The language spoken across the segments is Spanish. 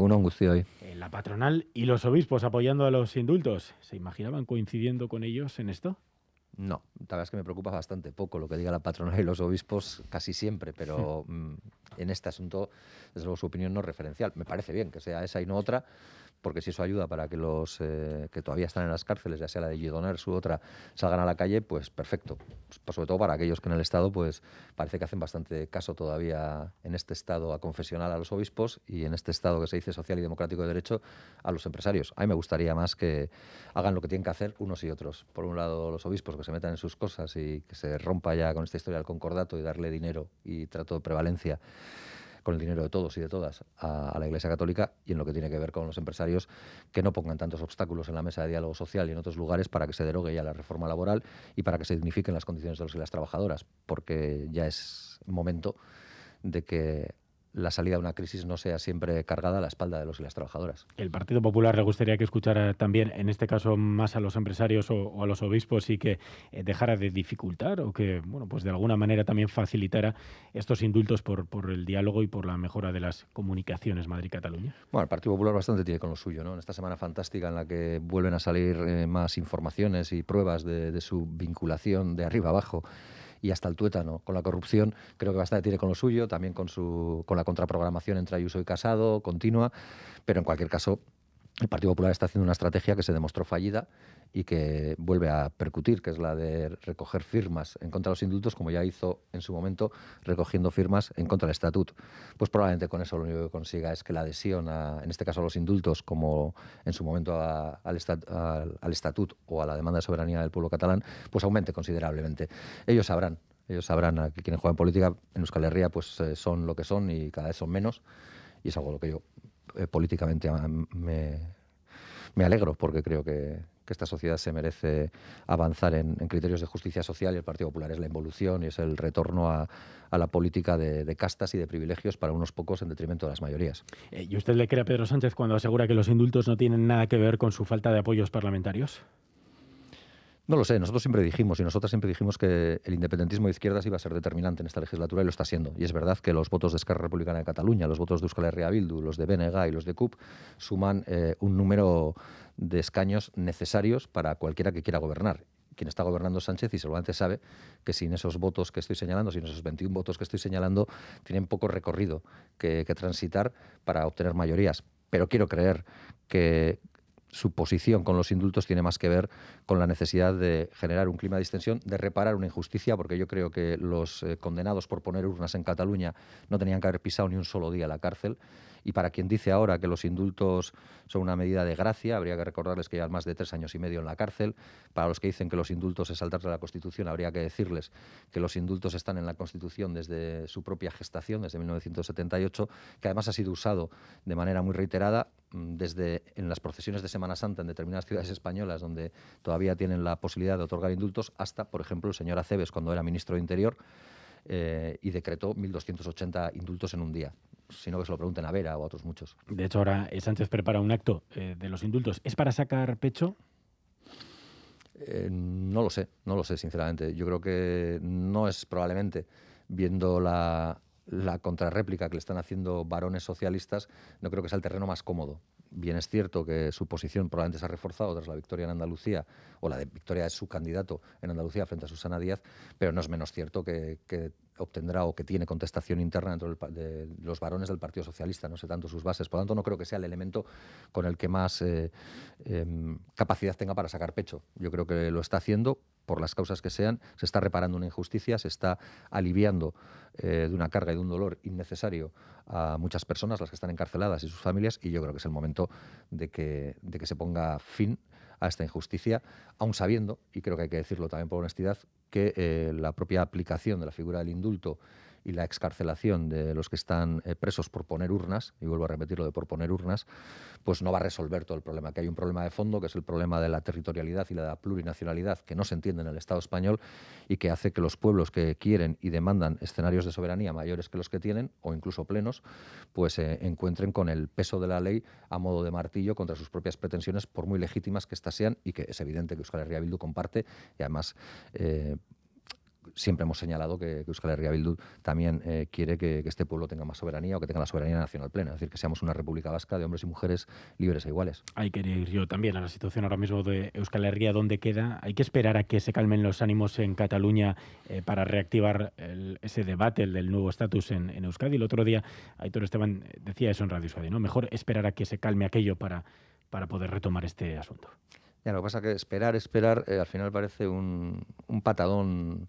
Una angustia hoy. La patronal y los obispos apoyando a los indultos. ¿Se imaginaban coincidiendo con ellos en esto? No, tal vez que me preocupa bastante poco lo que diga la patronal y los obispos casi siempre, pero hmm. mm, en este asunto, desde luego, su opinión no referencial. Me parece bien que sea esa y no otra, porque si eso ayuda para que los eh, que todavía están en las cárceles, ya sea la de Gidoners u otra, salgan a la calle, pues perfecto. Pues, pues sobre todo para aquellos que en el Estado, pues parece que hacen bastante caso todavía en este Estado a confesional a los obispos y en este Estado que se dice social y democrático de derecho a los empresarios. A mí me gustaría más que hagan lo que tienen que hacer unos y otros. Por un lado, los obispos que se metan en sus cosas y que se rompa ya con esta historia del concordato y darle dinero y trato de prevalencia con el dinero de todos y de todas a, la Iglesia Católica y en lo que tiene que ver con los empresarios que no pongan tantos obstáculos en la mesa de diálogo social y en otros lugares para que se derogue ya la reforma laboral y para que se dignifiquen las condiciones de los y las trabajadoras, porque ya es momento de que la salida de una crisis no sea siempre cargada a la espalda de los y las trabajadoras. El Partido Popular le gustaría que escuchara también, en este caso, más a los empresarios o, a los obispos y que eh, dejara de dificultar o que, bueno, pues de alguna manera también facilitara estos indultos por, por el diálogo y por la mejora de las comunicaciones Madrid-Cataluña. Bueno, el Partido Popular bastante tiene con lo suyo, ¿no? En esta semana fantástica en la que vuelven a salir eh, más informaciones y pruebas de su vinculación de arriba abajo y hasta el tuétano. Con la corrupción creo que bastante tiene con lo suyo, también con, su, con la contraprogramación entre Ayuso y Casado, continua, pero en cualquier caso el Partido Popular está haciendo una estrategia que se demostró fallida y que vuelve a percutir, que es la de recoger firmas en contra de los indultos, como ya hizo en su momento recogiendo firmas en contra del estatuto. Pues probablemente con eso lo único que consiga es que la adhesión, en este caso a los indultos, como en su momento al, al estatuto o a la demanda de soberanía del pueblo catalán, pues aumente considerablemente. Ellos sabrán, ellos sabrán que quienes juegan política en Euskal Herria pues eh, son lo que son y cada vez son menos y es algo lo que yo eh, políticamente me, alegro porque creo que, esta sociedad se merece avanzar en, criterios de justicia social y el Partido Popular es la involución y es el retorno a, la política de, de, castas y de privilegios para unos pocos en detrimento de las mayorías. Eh, ¿Y usted le cree a Pedro Sánchez cuando asegura que los indultos no tienen nada que ver con su falta de apoyos parlamentarios? No lo sé, nosotros siempre dijimos y nosotras siempre dijimos que el independentismo de izquierdas iba a ser determinante en esta legislatura y lo está siendo. Y es verdad que los votos de Esquerra Republicana de Cataluña, los votos de Euskal Herria Bildu, los de BNG y los de CUP suman eh, un número de escaños necesarios para cualquiera que quiera gobernar quien está gobernando Sánchez y antes sabe que sin esos votos que estoy señalando, sin esos 21 votos que estoy señalando, tienen poco recorrido que, que transitar para obtener mayorías. Pero quiero creer que su posición con los indultos tiene más que ver con la necesidad de generar un clima de distensión, de reparar una injusticia, porque yo creo que los eh, condenados por poner urnas en Cataluña no tenían que haber pisado ni un solo día la cárcel. Y para quien dice ahora que los indultos son una medida de gracia, habría que recordarles que llevan más de tres años y medio en la cárcel. Para los que dicen que los indultos es de la Constitución, habría que decirles que los indultos están en la Constitución desde su propia gestación, desde 1978, que además ha sido usado de manera muy reiterada mm, desde en las procesiones de Semana Santa en determinadas ciudades españolas donde todavía tienen la posibilidad de otorgar indultos, hasta, por ejemplo, el señor Aceves cuando era ministro de Interior eh, y decretó 1.280 indultos en un día sino que se lo pregunten a Vera o a otros muchos. De hecho, ahora eh, Sánchez prepara un acto eh, de los indultos. ¿Es para sacar pecho? Eh, no lo sé, no lo sé, sinceramente. Yo creo que no es probablemente, viendo la, la contrarréplica que le están haciendo varones socialistas, no creo que sea el terreno más cómodo. Bien es cierto que su posición probablemente se ha reforzado tras la victoria en Andalucía o la de victoria de su candidato en Andalucía frente a Susana Díaz, pero no es menos cierto que obtendrá o que tiene contestación interna dentro de los varones del Partido Socialista, no sé tanto sus bases. Por lo tanto, no creo que sea el elemento con el que más eh, em, capacidad tenga para sacar pecho. Yo creo que lo está haciendo por las causas que sean, se está reparando una injusticia, se está aliviando eh, de una carga y de un dolor innecesario a muchas personas, las que están encarceladas y sus familias, y yo creo que es el momento de que, de que se ponga fin a esta injusticia, aún sabiendo, y creo que hay que decirlo también por honestidad, que eh, la propia aplicación de la figura del indulto y la excarcelación de los que están eh, presos por poner urnas, y vuelvo a repetirlo de por poner urnas, pues no va a resolver todo el problema. Que hay un problema de fondo, que es el problema de la territorialidad y la plurinacionalidad, que no se entiende en el Estado español y que hace que los pueblos que quieren y demandan escenarios de soberanía mayores que los que tienen, o incluso plenos, pues se eh, encuentren con el peso de la ley a modo de martillo contra sus propias pretensiones, por muy legítimas que estas sean y que es evidente que Euskal Herria Bildu comparte y además. Eh, siempre hemos señalado que, Euskal Herria Bildu también eh, quiere que, este pueblo tenga más soberanía o que tenga la soberanía nacional plena, es decir, que seamos una república vasca de hombres y mujeres libres e iguales. Hay que ir yo también a la situación ahora mismo de Euskal Herria, ¿dónde queda. Hay que esperar a que se calmen los ánimos en Cataluña eh, para reactivar ese debate, el del nuevo estatus en, en, Euskadi. El otro día Aitor Esteban eh, decía eso en Radio Euskadi, ¿no? Mejor esperar a que se calme aquello para, para poder retomar este asunto. Ya, lo que pasa es que esperar, esperar, eh, al final parece un, un patadón,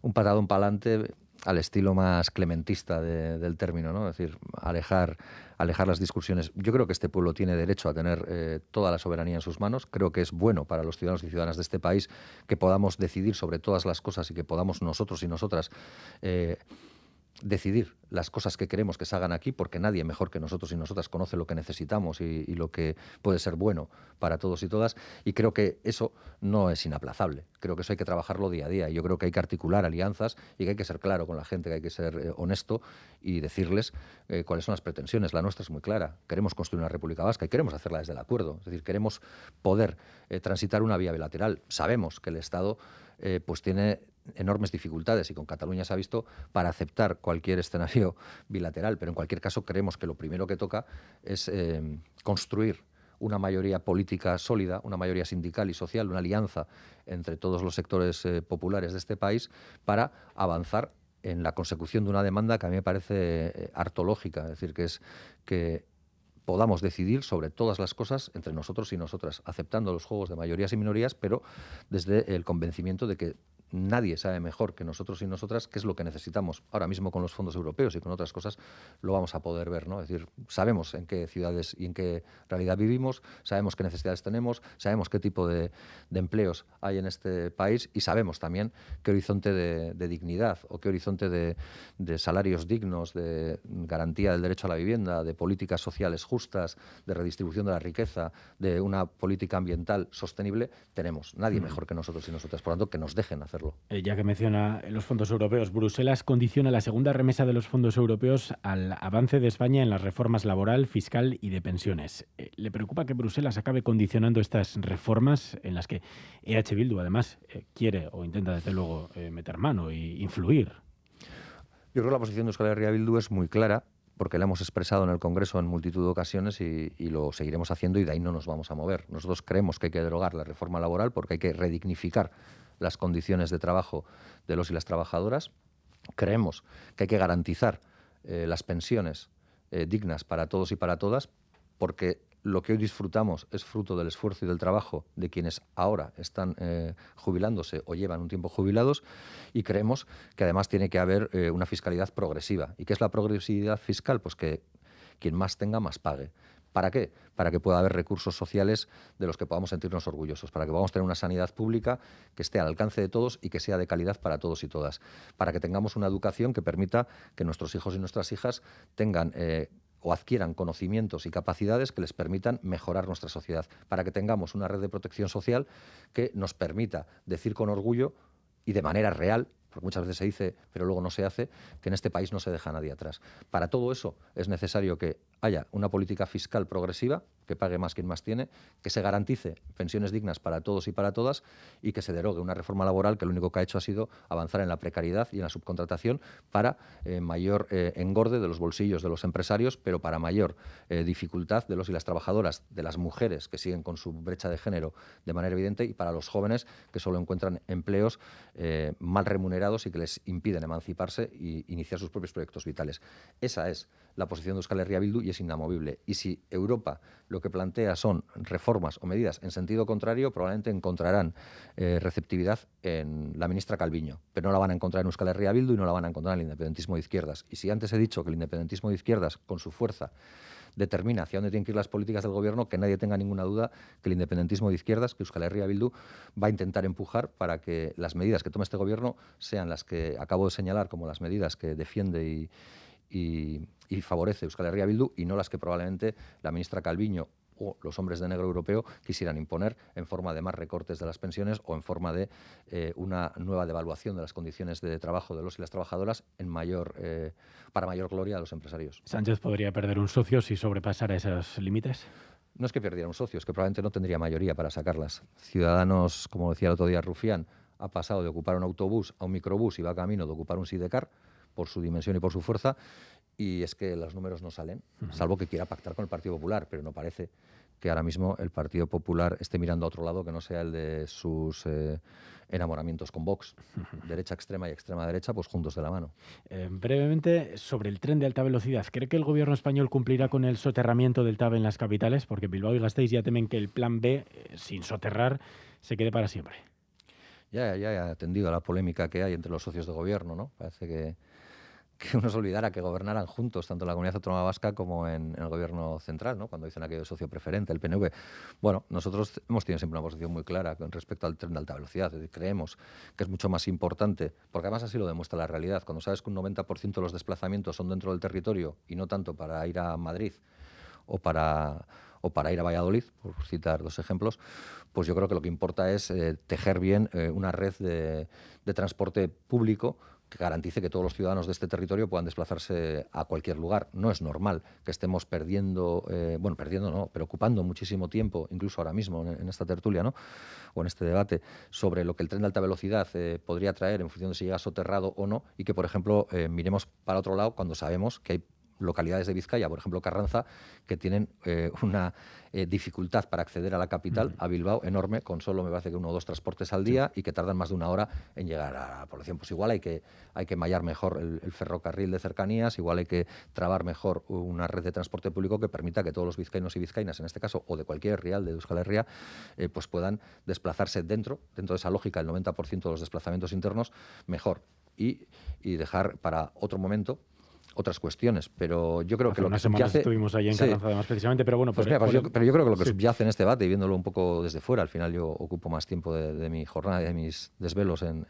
un patadón para adelante al estilo más clementista del término, ¿no? Es decir, alejar, alejar las discusiones. Yo creo que este pueblo tiene derecho a tener eh, toda la soberanía en sus manos. Creo que es bueno para los ciudadanos y ciudadanas de este país que podamos decidir sobre todas las cosas y que podamos nosotros y nosotras eh, decidir las cosas que queremos que se hagan aquí, porque nadie mejor que nosotros y nosotras conoce lo que necesitamos y, lo que puede ser bueno para todos y todas. Y creo que eso no es inaplazable. Creo que eso hay que trabajarlo día a día. Yo creo que hay que articular alianzas y que hay que ser claro con la gente, que hay que ser eh, honesto y decirles eh, cuáles son las pretensiones. La nuestra es muy clara. Queremos construir una República Vasca y queremos hacerla desde el acuerdo. Es decir, queremos poder eh, transitar una vía bilateral. Sabemos que el Estado pues tiene enormes dificultades y con Cataluña se ha visto para aceptar cualquier escenario bilateral, pero en cualquier caso creemos que lo primero que toca es eh, construir una mayoría política sólida, una mayoría sindical y social, una alianza entre todos los sectores eh, populares de este país para avanzar en la consecución de una demanda que a mí me parece eh, hartológica artológica, es decir, que es que podamos decidir sobre todas las cosas entre nosotros y nosotras, aceptando los juegos de mayorías y minorías, pero desde el convencimiento de que nadie sabe mejor que nosotros y nosotras qué es lo que necesitamos. Ahora mismo con los fondos europeos y con otras cosas lo vamos a poder ver, ¿no? decir, sabemos en qué ciudades y en qué realidad vivimos, sabemos qué necesidades tenemos, sabemos qué tipo de, empleos hay en este país y sabemos también qué horizonte de, dignidad o qué horizonte de, salarios dignos, de garantía del derecho a la vivienda, de políticas sociales justas, de redistribución de la riqueza, de una política ambiental sostenible, tenemos. Nadie mm. mejor que nosotros y nosotras. Por tanto, que nos dejen eh, ya que menciona los fondos europeos, Bruselas condiciona la segunda remesa de los fondos europeos al avance de España en las reformas laboral, fiscal y de pensiones. Eh, ¿Le preocupa que Bruselas acabe condicionando estas reformas en las que EH Bildu además eh, quiere o intenta desde luego meter mano e influir? Yo creo que la posición de Euskal Herria Bildu es muy clara porque la hemos expresado en el Congreso en multitud de ocasiones y, y, lo seguiremos haciendo y de ahí no nos vamos a mover. Nosotros creemos que hay que derogar la reforma laboral porque hay que redignificar las condiciones de trabajo de los y las trabajadoras. Creemos que hay que garantizar eh, las pensiones eh, dignas para todos y para todas, porque lo que hoy disfrutamos es fruto del esfuerzo y del trabajo de quienes ahora están eh, jubilándose o llevan un tiempo jubilados y creemos que además tiene que haber una fiscalidad progresiva. ¿Y qué es la progresividad fiscal? Pues que quien más tenga, más pague. ¿Para qué? Para que pueda haber recursos sociales de los que podamos sentirnos orgullosos, para que podamos tener una sanidad pública que esté al alcance de todos y que sea de calidad para todos y todas, para que tengamos una educación que permita que nuestros hijos y nuestras hijas tengan... Eh, o adquieran conocimientos y capacidades que les permitan mejorar nuestra sociedad, para que tengamos una red de protección social que nos permita decir con orgullo y de manera real porque muchas veces se dice, pero luego no se hace, que en este país no se deja nadie atrás. Para todo eso es necesario que haya una política fiscal progresiva, que pague más quien más tiene, que se garantice pensiones dignas para todos y para todas y que se derogue una reforma laboral que lo único que ha hecho ha sido avanzar en la precariedad y en la subcontratación para eh, mayor eh, engorde de los bolsillos de los empresarios, pero para mayor eh, dificultad de los y las trabajadoras, de las mujeres que siguen con su brecha de género de manera evidente y para los jóvenes que solo encuentran empleos mal remunerados y que les impiden emanciparse e iniciar sus propios proyectos vitales. Esa es la posición de Euskal Herria Bildu y es inamovible. Y si Europa lo que plantea son reformas o medidas en sentido contrario, probablemente encontrarán eh, receptividad en la ministra Calviño, pero no la van a encontrar en Euskal Herria Bildu y no la van a encontrar en el independentismo de izquierdas. Y si antes he dicho que el independentismo de izquierdas, con su fuerza, determina hacia dónde tienen que ir las políticas del gobierno, que nadie tenga ninguna duda que el independentismo de izquierdas, que Euskal Herria Bildu, va a intentar empujar para que las medidas que tome este gobierno sean las que acabo de señalar como las medidas que defiende y y favorece Euskal Herria Bildu y no las que probablemente la ministra Calviño o los hombres de negro europeo quisieran imponer en forma de más recortes de las pensiones o en forma de eh, una nueva devaluación de las condiciones de trabajo de los y las trabajadoras en mayor, eh, para mayor gloria a los empresarios. ¿Sánchez podría perder un socio si sobrepasara esos límites? No es que perdiera un socio, es que probablemente no tendría mayoría para sacarlas. Ciudadanos, como decía el otro día Rufián, ha pasado de ocupar un autobús a un microbús y va camino de ocupar un sidecar por su dimensión y por su fuerza y es que los números no salen, salvo que quiera pactar con el Partido Popular, pero no parece que ahora mismo el Partido Popular esté mirando a otro lado que no sea el de sus eh, enamoramientos con Vox. Derecha extrema y extrema derecha, pues juntos de la mano. Eh, brevemente, sobre el tren de alta velocidad, ¿cree que el gobierno español cumplirá con el soterramiento del TAV en las capitales? Porque Bilbao y Gasteiz ya temen que el plan B, eh, sin soterrar, se quede para siempre. Ya, ya he atendido a la polémica que hay entre los socios de gobierno, ¿no? Parece que que uno se olvidara que gobernaran juntos, tanto en la comunidad autónoma vasca como en, el gobierno central, ¿no? cuando dicen aquello de socio preferente, el PNV. Bueno, nosotros hemos tenido siempre una posición muy clara con respecto al tren de alta velocidad, creemos que es mucho más importante, porque además así lo demuestra la realidad, cuando sabes que un 90% de los desplazamientos son dentro del territorio y no tanto para ir a Madrid o para ir a Valladolid, por citar dos ejemplos, pues yo creo que lo que importa es eh, tejer bien eh, una red de transporte público que garantice que todos los ciudadanos de este territorio puedan desplazarse a cualquier lugar. No es normal que estemos perdiendo, eh, bueno, perdiendo no, pero ocupando muchísimo tiempo, incluso ahora mismo en, esta tertulia, ¿no? O en este debate, sobre lo que el tren de alta velocidad eh, podría traer en función de si llega soterrado o no, y que, por ejemplo, eh, miremos para otro lado cuando sabemos que hay localidades de Vizcaya, por ejemplo Carranza, que tienen eh, una eh, dificultad para acceder a la capital, a Bilbao, enorme, con solo me parece que uno o dos transportes al día y que tardan más de una hora en llegar a la población. Pues igual hay que, hay que mallar mejor el, ferrocarril de cercanías, igual hay que trabar mejor una red de transporte público que permita que todos los vizcainos y vizcainas en este caso, o de cualquier real de Euskal Herria, eh, pues puedan desplazarse dentro, dentro de esa lógica, el 90% de los desplazamientos internos, mejor. Y, y dejar para otro momento otras cuestiones, pero yo creo que lo que subyace... ahí en además, precisamente, pero bueno... Pues pero yo creo que lo que subyace en este debate, y viéndolo un poco desde fuera, al final yo ocupo más tiempo de, mi jornada y de mis desvelos en,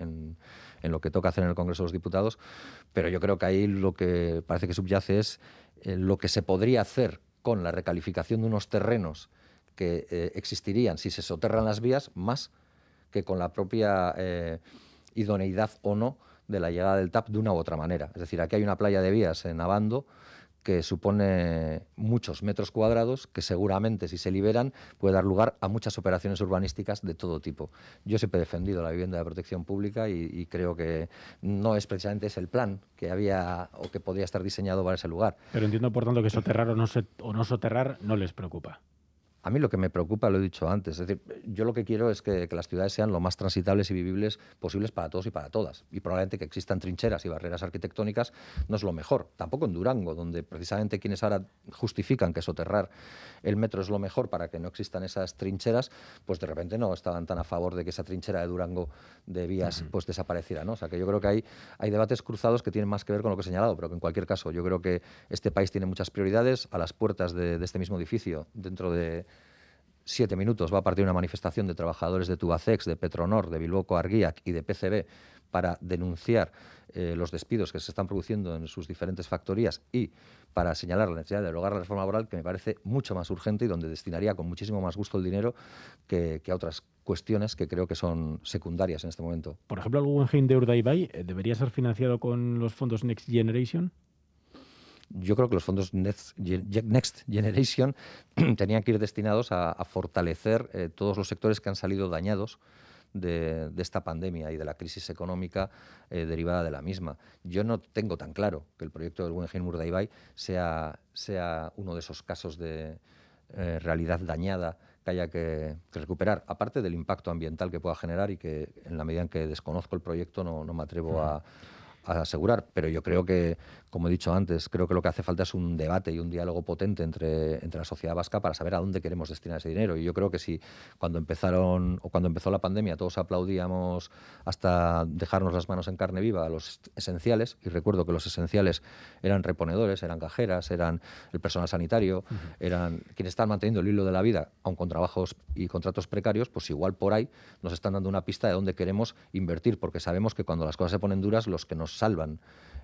en, lo que toca hacer en el Congreso de los Diputados, pero yo creo que ahí lo que parece que subyace es eh, lo que se podría hacer con la recalificación de unos terrenos que eh, existirían si se soterran las vías, más que con la propia eh, idoneidad o no de la llegada del TAP de una u otra manera. Es decir, aquí hay una playa de vías en Abando que supone muchos metros cuadrados que seguramente si se liberan puede dar lugar a muchas operaciones urbanísticas de todo tipo. Yo siempre he defendido la vivienda de protección pública y, creo que no es precisamente ese el plan que había o que podría estar diseñado para ese lugar. Pero entiendo por tanto que soterrar o no, o no soterrar no les preocupa. A mí lo que me preocupa, lo he dicho antes, es decir, yo lo que quiero es que, las ciudades sean lo más transitables y vivibles posibles para todos y para todas. Y probablemente que existan trincheras y barreras arquitectónicas no es lo mejor. Tampoco en Durango, donde precisamente quienes ahora justifican que soterrar el metro es lo mejor para que no existan esas trincheras, pues de repente no estaban tan a favor de que esa trinchera de Durango de vías pues desapareciera. ¿no? O sea que yo creo que hay, hay debates cruzados que tienen más que ver con lo que he señalado, pero que en cualquier caso yo creo que este país tiene muchas prioridades. A las puertas de este mismo edificio, dentro de siete minutos va a partir una manifestación de trabajadores de Tubacex, de Petronor, de Bilboco, Arguiac y de PCB para denunciar eh, los despidos que se están produciendo en sus diferentes factorías y para señalar la necesidad de lograr la reforma laboral, que me parece mucho más urgente y donde destinaría con muchísimo más gusto el dinero que, a otras cuestiones que creo que son secundarias en este momento. Por ejemplo, el Guggenheim de Urdaibai eh, debería ser financiado con los fondos Next Generation yo creo que los fondos Next, Generation tenían que ir destinados a, fortalecer eh, todos los sectores que han salido dañados de, esta pandemia y de la crisis económica eh, derivada de la misma. Yo no tengo tan claro que el proyecto del Guggenheim Murdaibai sea, sea uno de esos casos de eh, realidad dañada que haya que, recuperar, aparte del impacto ambiental que pueda generar y que en la medida en que desconozco el proyecto no, me atrevo a asegurar, pero yo creo que, como he dicho antes, creo que lo que hace falta es un debate y un diálogo potente entre, entre la sociedad vasca para saber a dónde queremos destinar ese dinero. Y yo creo que si cuando empezaron o cuando empezó la pandemia todos aplaudíamos hasta dejarnos las manos en carne viva a los esenciales, y recuerdo que los esenciales eran reponedores, eran cajeras, eran el personal sanitario, eran quienes están manteniendo el hilo de la vida, aun con trabajos y contratos precarios, pues igual por ahí nos están dando una pista de dónde queremos invertir, porque sabemos que cuando las cosas se ponen duras, los que nos salvan,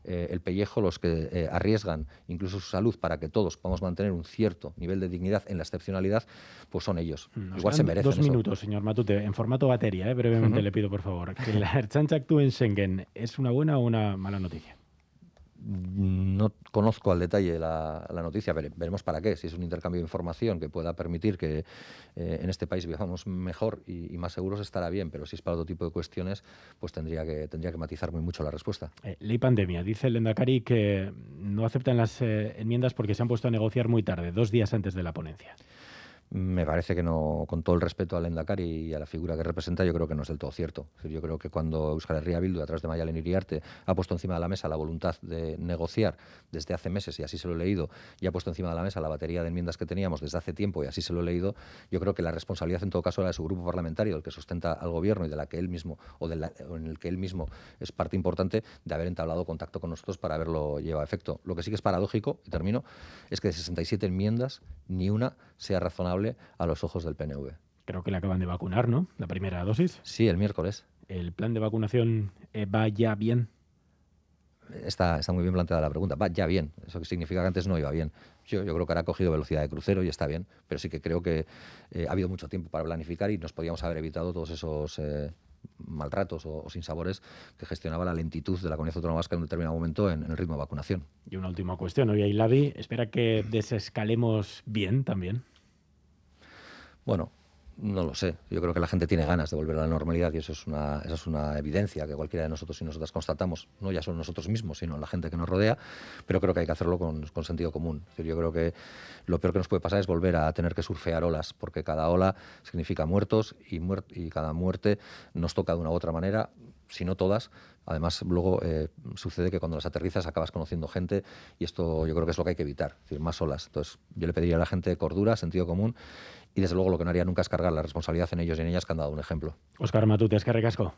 eh, el pellejo los que eh, arriesgan incluso su salud para que todos podamos mantener un cierto nivel de dignidad en la excepcionalidad, pues son ellos. Mm, Igual se merecen. Dos minutos, señor Matute, en formato batería, eh, brevemente le pido por favor. ¿Que la chancha actúe en Schengen es una buena o una mala noticia? No conozco al detalle la, noticia, veremos para qué. Si es un intercambio de información que pueda permitir que eh, en este país viajamos mejor y, más seguros, estará bien. Pero si es para otro tipo de cuestiones, pues tendría que, tendría que matizar muy mucho la respuesta. Eh, ley pandemia. Dice el Endacari que no aceptan las eh, enmiendas porque se han puesto a negociar muy tarde, dos días antes de la ponencia me parece que no, con todo el respeto al Endacari y a la figura que representa, yo creo que no es del todo cierto. Yo creo que cuando Euskal Herria Bildu, a través de Mayalen Iriarte, ha puesto encima de la mesa la voluntad de negociar desde hace meses, y así se lo he leído, y ha puesto encima de la mesa la batería de enmiendas que teníamos desde hace tiempo, y así se lo he leído, yo creo que la responsabilidad en todo caso era de su grupo parlamentario, el que sustenta al gobierno y de la que él mismo, o, de en el que él mismo es parte importante, de haber entablado contacto con nosotros para haberlo llevado a efecto. Lo que sí que es paradójico, y termino, es que de 67 enmiendas, ni una sea razonable a los ojos del PNV. Creo que le acaban de vacunar, ¿no? La primera dosis. Sí, el miércoles. ¿El plan de vacunación eh, va ya bien? Está, está, muy bien planteada la pregunta. Va ya bien. Eso significa que antes no iba bien. Yo, yo creo que ahora ha cogido velocidad de crucero y está bien. Pero sí que creo que eh, ha habido mucho tiempo para planificar y nos podíamos haber evitado todos esos eh, maltratos o, sinsabores que gestionaba la lentitud de la comunidad autónoma vasca en un determinado momento en, el ritmo de vacunación. Y una última cuestión. Hoy Lavi espera que desescalemos bien también. Bueno, no lo sé. Yo creo que la gente tiene ganas de volver a la normalidad y eso es una, es una evidencia que cualquiera de nosotros y nosotras constatamos, no ya solo nosotros mismos, sino la gente que nos rodea, pero creo que hay que hacerlo con, sentido común. yo creo que lo peor que nos puede pasar es volver a tener que surfear olas, porque cada ola significa muertos y, y cada muerte nos toca de una u otra manera, si no todas, Además, luego eh, sucede que cuando las aterrizas acabas conociendo gente y esto yo creo que es lo que hay que evitar, es decir, más olas. Entonces, yo le pediría a la gente cordura, sentido común y desde luego lo que no haría nunca es cargar la responsabilidad en ellos y en ellas que han dado un ejemplo. Oscar Matute, es que recasco.